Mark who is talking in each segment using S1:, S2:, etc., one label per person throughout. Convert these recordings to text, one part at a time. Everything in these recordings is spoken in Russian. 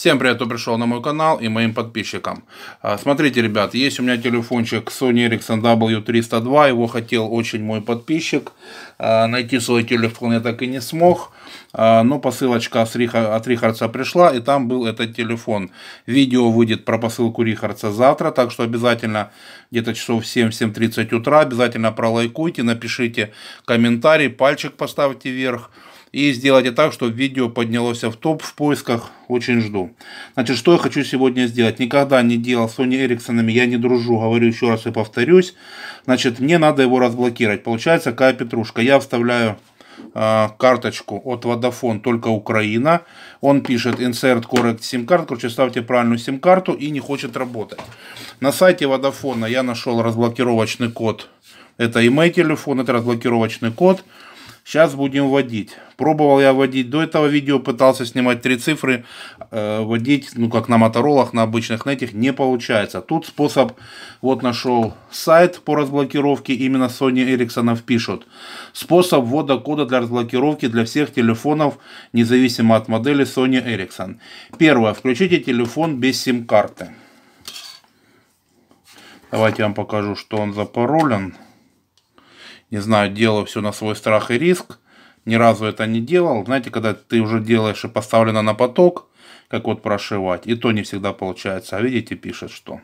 S1: Всем привет, кто пришел на мой канал и моим подписчикам. А, смотрите, ребят, есть у меня телефончик Sony Ericsson W302, его хотел очень мой подписчик. А, найти свой телефон я так и не смог, а, но посылочка от Рихардса пришла, и там был этот телефон. Видео выйдет про посылку Рихардса завтра, так что обязательно где-то часов 7-7.30 утра обязательно пролайкуйте, напишите комментарий, пальчик поставьте вверх и сделайте так, чтобы видео поднялось в топ в поисках. Очень жду. Значит, что я хочу сегодня сделать? Никогда не делал с Sony Ericsson, я не дружу, говорю еще раз и повторюсь. Значит, мне надо его разблокировать. Получается, какая петрушка. Я вставляю э, карточку от Vodafone только Украина. Он пишет insert correct SIM card, короче, ставьте правильную SIM карту и не хочет работать. На сайте Vodafone я нашел разблокировочный код. Это и мой телефон, это разблокировочный код. Сейчас будем вводить. Пробовал я вводить до этого видео, пытался снимать три цифры, э, вводить, ну как на моторолах, на обычных на этих, не получается. Тут способ, вот нашел сайт по разблокировке, именно Sony Ericsson пишут. Способ ввода кода для разблокировки для всех телефонов, независимо от модели Sony Ericsson. Первое, включите телефон без сим-карты. Давайте я вам покажу, что он запаролен не знаю, делаю все на свой страх и риск, ни разу это не делал. Знаете, когда ты уже делаешь и поставлено на поток, как вот прошивать, и то не всегда получается. А видите, пишет, что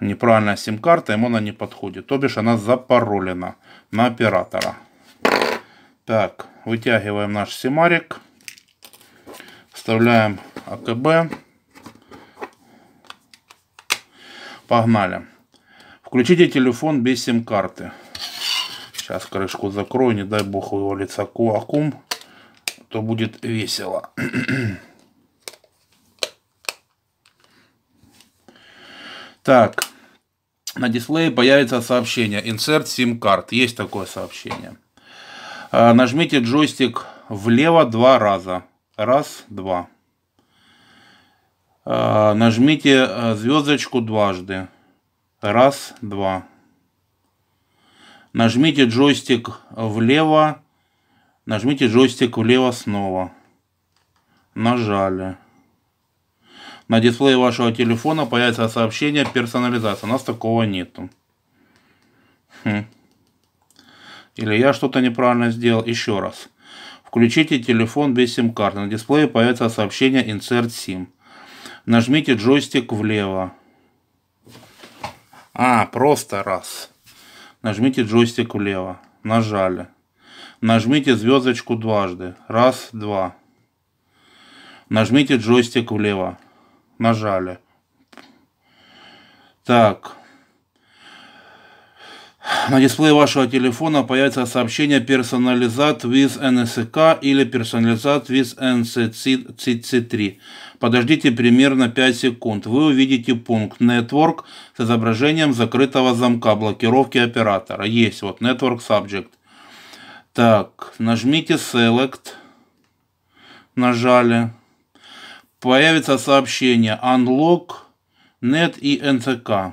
S1: неправильная сим-карта, ему она не подходит. То бишь она запаролена на оператора. Так, вытягиваем наш симарик. Вставляем АКБ. Погнали. Включите телефон без сим-карты. Сейчас крышку закрою, не дай бог его вывалится кулаком, то будет весело. так, на дисплее появится сообщение «Insert SIM Card». Есть такое сообщение. А, нажмите джойстик влево два раза. Раз, два. А, нажмите а, звездочку дважды. Раз, два. Нажмите джойстик влево. Нажмите джойстик влево снова. Нажали. На дисплее вашего телефона появится сообщение персонализация. У нас такого нету. Хм. Или я что-то неправильно сделал. Еще раз. Включите телефон без сим-карты. На дисплее появится сообщение Insert SIM. Нажмите джойстик влево. А, просто раз. Нажмите джойстик влево. Нажали. Нажмите звездочку дважды. Раз, два. Нажмите джойстик влево. Нажали. Так, на дисплее вашего телефона появится сообщение персонализат with NSK» или персонализат with NCC3». Подождите примерно 5 секунд. Вы увидите пункт «Network» с изображением закрытого замка, блокировки оператора. Есть, вот «Network Subject». Так, нажмите «Select». Нажали. Появится сообщение «Unlock», «Net» и «NCK».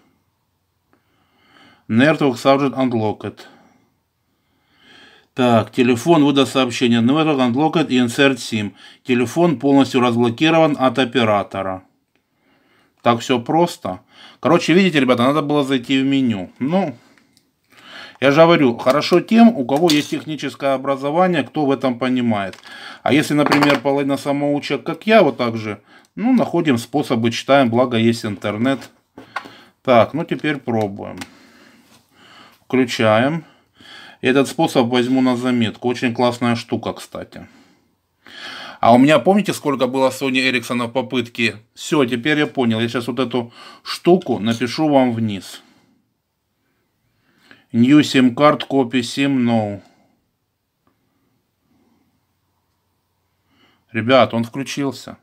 S1: Network Subject Unlocked. Так, телефон выдаст сообщение Network Unlocked и Insert SIM. Телефон полностью разблокирован от оператора. Так все просто. Короче, видите, ребята, надо было зайти в меню. Ну, я же говорю, хорошо тем, у кого есть техническое образование, кто в этом понимает. А если, например, половина самоучек, как я, вот так же, ну, находим способы, читаем, благо есть интернет. Так, ну теперь пробуем. Включаем. Этот способ возьму на заметку. Очень классная штука, кстати. А у меня, помните, сколько было Sony Ericsson в попытке? Все, теперь я понял. Я сейчас вот эту штуку напишу вам вниз. New SIM card, copy SIM, no. Ребят, он включился.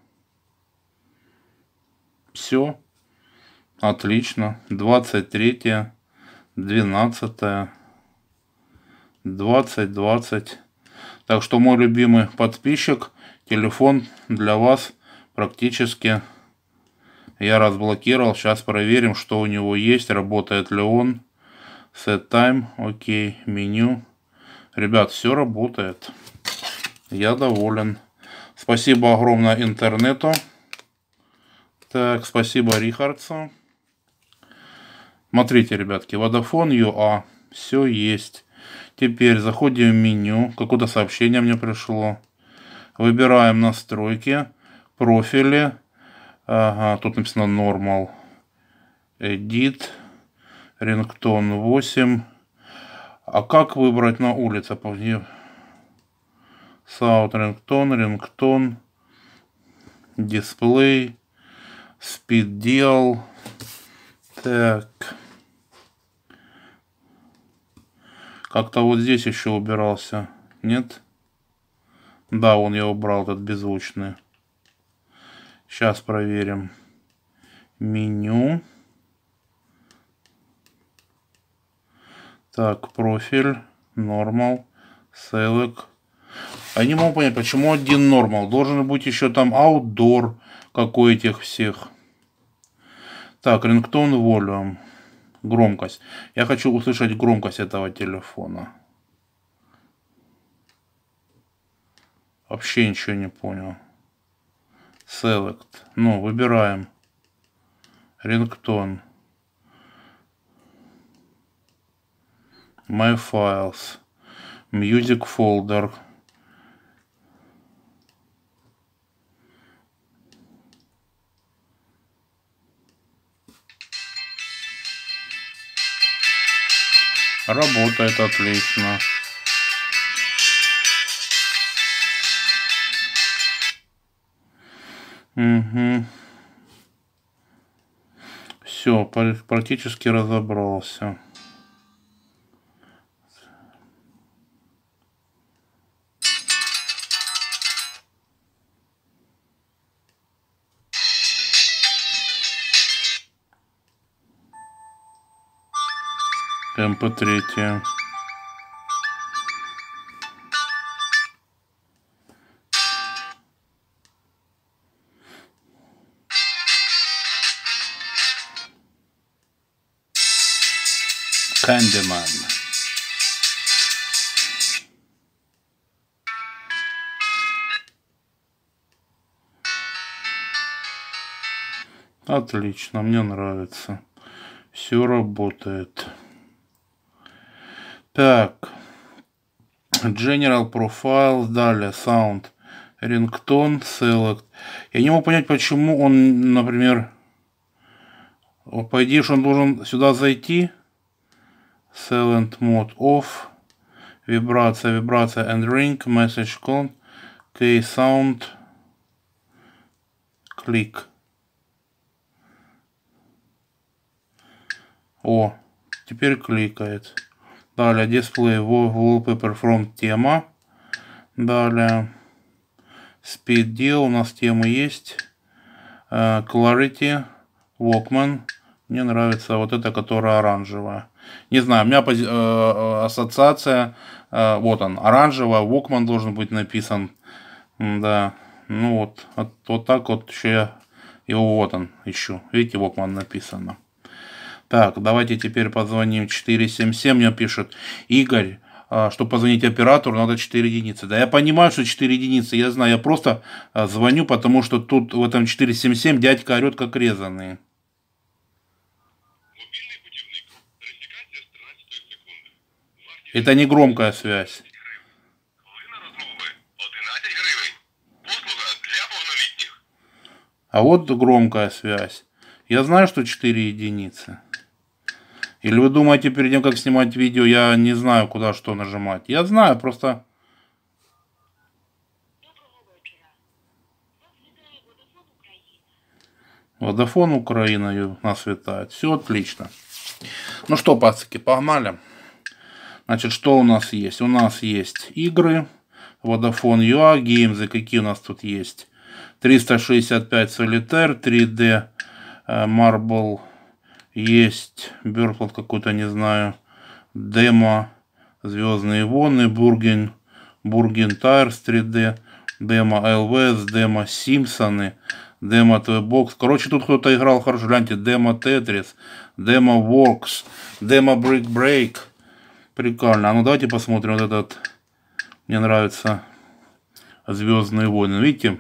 S1: Все. Отлично. 23 12, 20, 20. Так что, мой любимый подписчик, телефон для вас практически я разблокировал. Сейчас проверим, что у него есть, работает ли он. Set time, окей, меню. Ребят, все работает. Я доволен. Спасибо огромное интернету. Так, спасибо Рихардсу. Смотрите, ребятки, Vodafone UA, все есть. Теперь заходим в меню, какое-то сообщение мне пришло. Выбираем настройки, профили. Ага, тут написано Normal. Edit. Рингтон 8. А как выбрать на улице? Саут рингтон, рингтон, дисплей, спид дел. Так. Как-то вот здесь еще убирался. Нет? Да, он я убрал, этот беззвучный. Сейчас проверим. Меню. Так, профиль, нормал, селек. А я не могу понять, почему один нормал. Должен быть еще там аутдор, как у этих всех. Так, рингтон волюм, Громкость. Я хочу услышать громкость этого телефона. Вообще ничего не понял. Select. Ну, выбираем. Рингтон. My Files. Music Folder. Работает отлично. Угу. Все, практически разобрался. Лампа третья. Кандеман. Отлично, мне нравится. Все работает. Так. General Profiles, далее Sound Ringtone Select. Я не могу понять, почему он, например, по идее, что он должен сюда зайти. Silent Mode Off. Вибрация, вибрация and ring, message con, key sound, click. О, теперь кликает. Далее дисплей wallpaper from тема. Далее speed deal. У нас темы есть. Э, clarity. Walkman. Мне нравится вот эта, которая оранжевая. Не знаю, у меня пози- э, э ассоциация. Э, вот он, оранжевая. Walkman должен быть написан. Да. Ну вот, вот, вот так вот еще я его вот он ищу. Видите, Walkman написано. Так, давайте теперь позвоним 477, мне пишут. Игорь, а, чтобы позвонить оператору, надо 4 единицы. Да, я понимаю, что 4 единицы, я знаю, я просто а, звоню, потому что тут в этом 477 дядька орет как резанный. Это не громкая связь. А вот громкая связь. Я знаю, что 4 единицы. Или вы думаете, перед тем, как снимать видео, я не знаю, куда что нажимать? Я знаю, просто... Водофон Украина нас витает. Все отлично. Ну что, пацаки, погнали. Значит, что у нас есть? У нас есть игры. Водофон UA, геймзы. Какие у нас тут есть? 365 Solitaire, 3D э, Marble есть Берфлот какой-то, не знаю, демо Звездные войны, Бургин, Бургин Тайрс 3D, демо ЛВС, демо Симпсоны, демо Т-бокс. Короче, тут кто-то играл хорошо. Гляньте, демо Тетрис, демо Воркс, демо Брик Брейк. Прикольно. А ну давайте посмотрим вот этот. Мне нравится Звездные войны. Видите,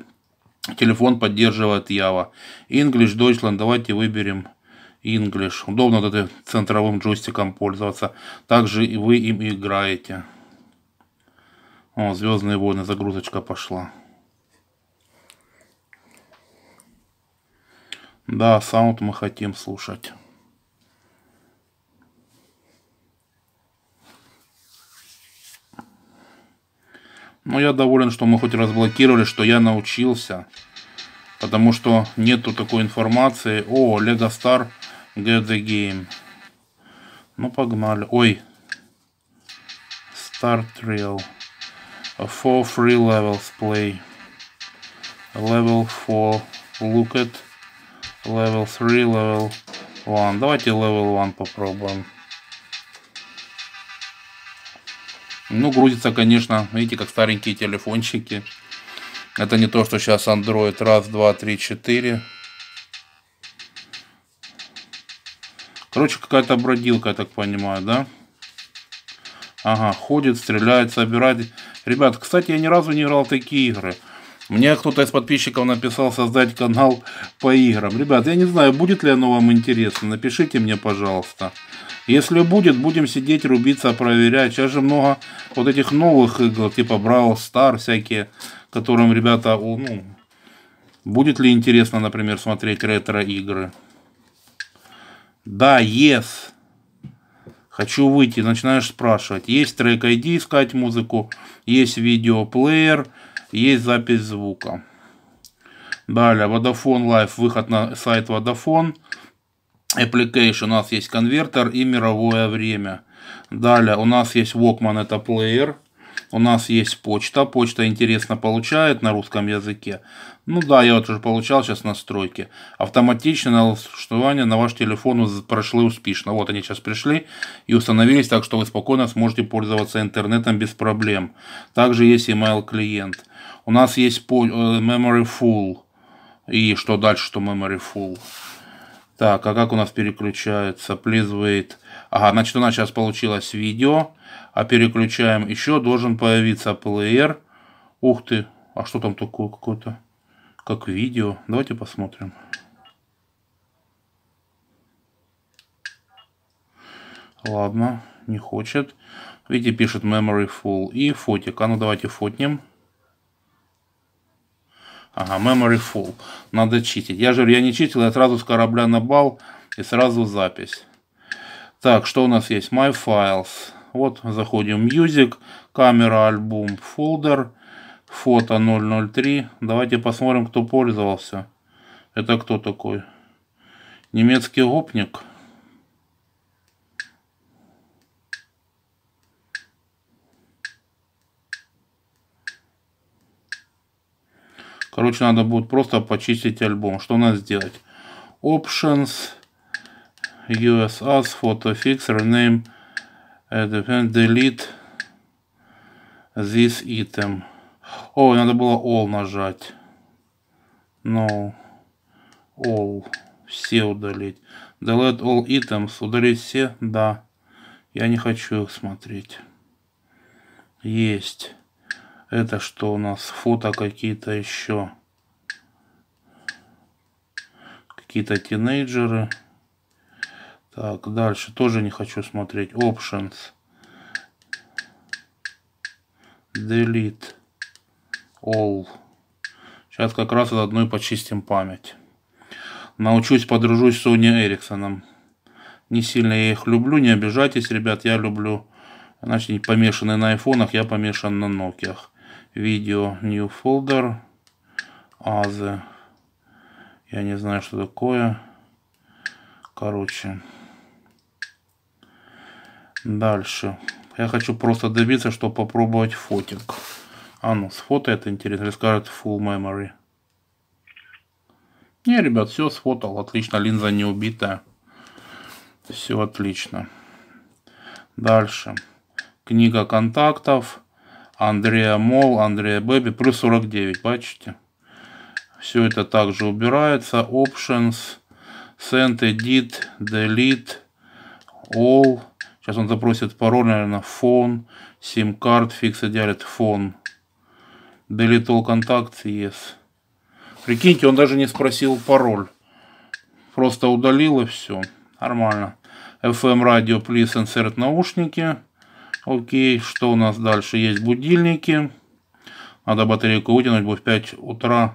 S1: телефон поддерживает Ява. English, Deutschland. Давайте выберем English. Удобно вот этим центровым джойстиком пользоваться. Также и вы им играете. О, Звездные войны, загрузочка пошла. Да, саунд мы хотим слушать. Но я доволен, что мы хоть разблокировали, что я научился. Потому что нету такой информации. О, Лего Стар Get the game. Ну, погнали. Ой. Start real. Four free levels play. Level 4. Look at. Level 3, level 1. Давайте level 1 попробуем. Ну, грузится, конечно, видите, как старенькие телефончики. Это не то, что сейчас Android. Раз, два, три, четыре. Короче, какая-то бродилка, я так понимаю, да? Ага, ходит, стреляет, собирает. Ребят, кстати, я ни разу не играл такие игры. Мне кто-то из подписчиков написал создать канал по играм. Ребят, я не знаю, будет ли оно вам интересно. Напишите мне, пожалуйста. Если будет, будем сидеть, рубиться, проверять. Сейчас же много вот этих новых игр, типа Brawl Star всякие, которым ребята... Ну, будет ли интересно, например, смотреть ретро-игры? Да, yes. Хочу выйти, начинаешь спрашивать. Есть трек ID, искать музыку, есть видеоплеер, есть запись звука. Далее, Vodafone Live, выход на сайт Vodafone. Application, у нас есть конвертер и мировое время. Далее, у нас есть Walkman, это плеер. У нас есть почта. Почта интересно получает на русском языке. Ну да, я вот уже получал сейчас настройки. Автоматично налаштование на ваш телефон прошли успешно. Вот они сейчас пришли и установились, так что вы спокойно сможете пользоваться интернетом без проблем. Также есть email клиент. У нас есть э, memory full. И что дальше, что memory full. Так, а как у нас переключается? Please wait. Ага, значит, у нас сейчас получилось видео. А переключаем еще. Должен появиться плеер. Ух ты. А что там такое какое-то? Как видео. Давайте посмотрим. Ладно, не хочет. Видите, пишет memory full. И фотик. А ну давайте фотнем. Ага, memory full. Надо читить. Я же я не читил, я сразу с корабля на бал и сразу запись. Так, что у нас есть? My Files. Вот, заходим Music, камера, альбом, фолдер, фото 003. Давайте посмотрим, кто пользовался. Это кто такой? Немецкий гопник. Короче, надо будет просто почистить альбом. Что надо сделать? Options us as photo fix rename and э, delete this item. О, oh, надо было all нажать. No. All. Все удалить. Delete all items. Удалить все? Да. Я не хочу их смотреть. Есть. Это что у нас? Фото какие-то еще. Какие-то тинейджеры. Так, дальше тоже не хочу смотреть. Options. Delete. All. Сейчас как раз заодно и почистим память. Научусь, подружусь с Sony Эриксоном. Не сильно я их люблю, не обижайтесь, ребят, я люблю. Значит, они помешаны на айфонах, я помешан на Nokia. Видео, new folder, азы. Я не знаю, что такое. Короче. Дальше. Я хочу просто добиться, чтобы попробовать фотинг. А ну, это интересно, или full memory. Не, ребят, все сфотал, отлично, линза не убитая. Все отлично. Дальше. Книга контактов. Андрея Мол, Андрея Бэби, плюс 49, бачите? Все это также убирается. Options, Send, Edit, Delete, All, Сейчас он запросит пароль, наверное, фон, сим-карт, фикс делит фон. Delete all контакт, yes. Прикиньте, он даже не спросил пароль. Просто удалил и все. Нормально. FM радио, please insert наушники. Окей, что у нас дальше? Есть будильники. Надо батарейку вытянуть, будет в 5 утра.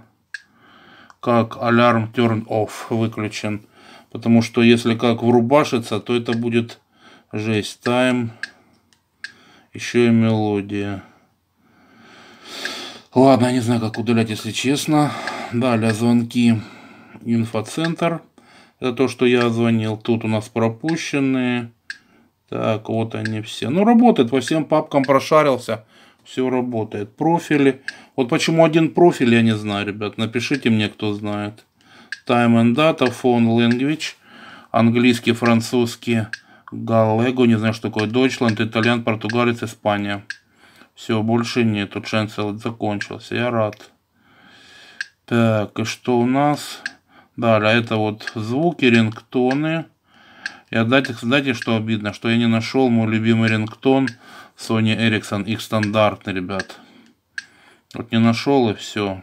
S1: Как алярм turn off выключен. Потому что если как врубашится, то это будет Жесть, тайм. Еще и мелодия. Ладно, не знаю, как удалять, если честно. Далее звонки. Инфоцентр. Это то, что я звонил. Тут у нас пропущенные. Так, вот они все. Ну, работает. По всем папкам прошарился. Все работает. Профили. Вот почему один профиль, я не знаю, ребят. Напишите мне, кто знает. Time and data, phone language. Английский, французский. Галлего, не знаю, что такое Дойчланд, Итальян, Португалец, Испания. Все, больше нету, Ченсел закончился, я рад. Так, и что у нас? Далее, это вот звуки, рингтоны. И отдайте, знаете, что обидно, что я не нашел мой любимый рингтон Sony Ericsson, их стандартный, ребят. Вот не нашел и все.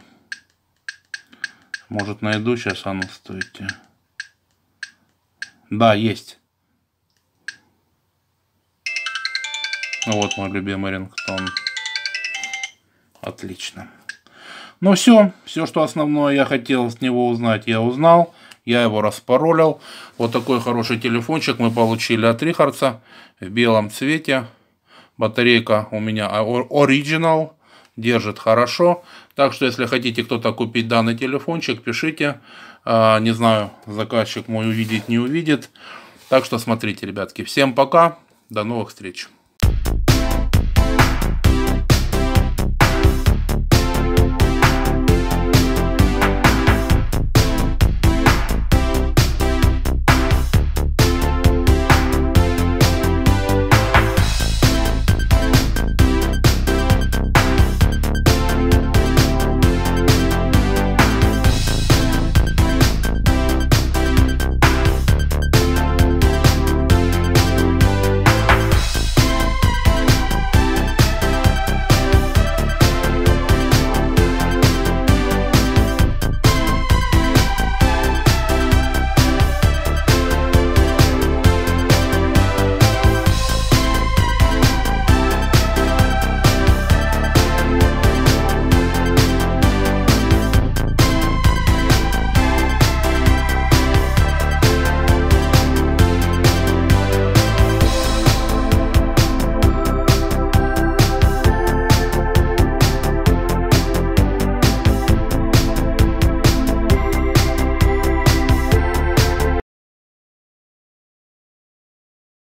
S1: Может найду, сейчас, а ну стойте. Да, есть. Ну вот мой любимый рингтон. Отлично. Ну все, все, что основное я хотел с него узнать, я узнал. Я его распаролил. Вот такой хороший телефончик мы получили от Рихардса в белом цвете. Батарейка у меня оригинал, держит хорошо. Так что, если хотите кто-то купить данный телефончик, пишите. А, не знаю, заказчик мой увидит, не увидит. Так что смотрите, ребятки. Всем пока, до новых встреч.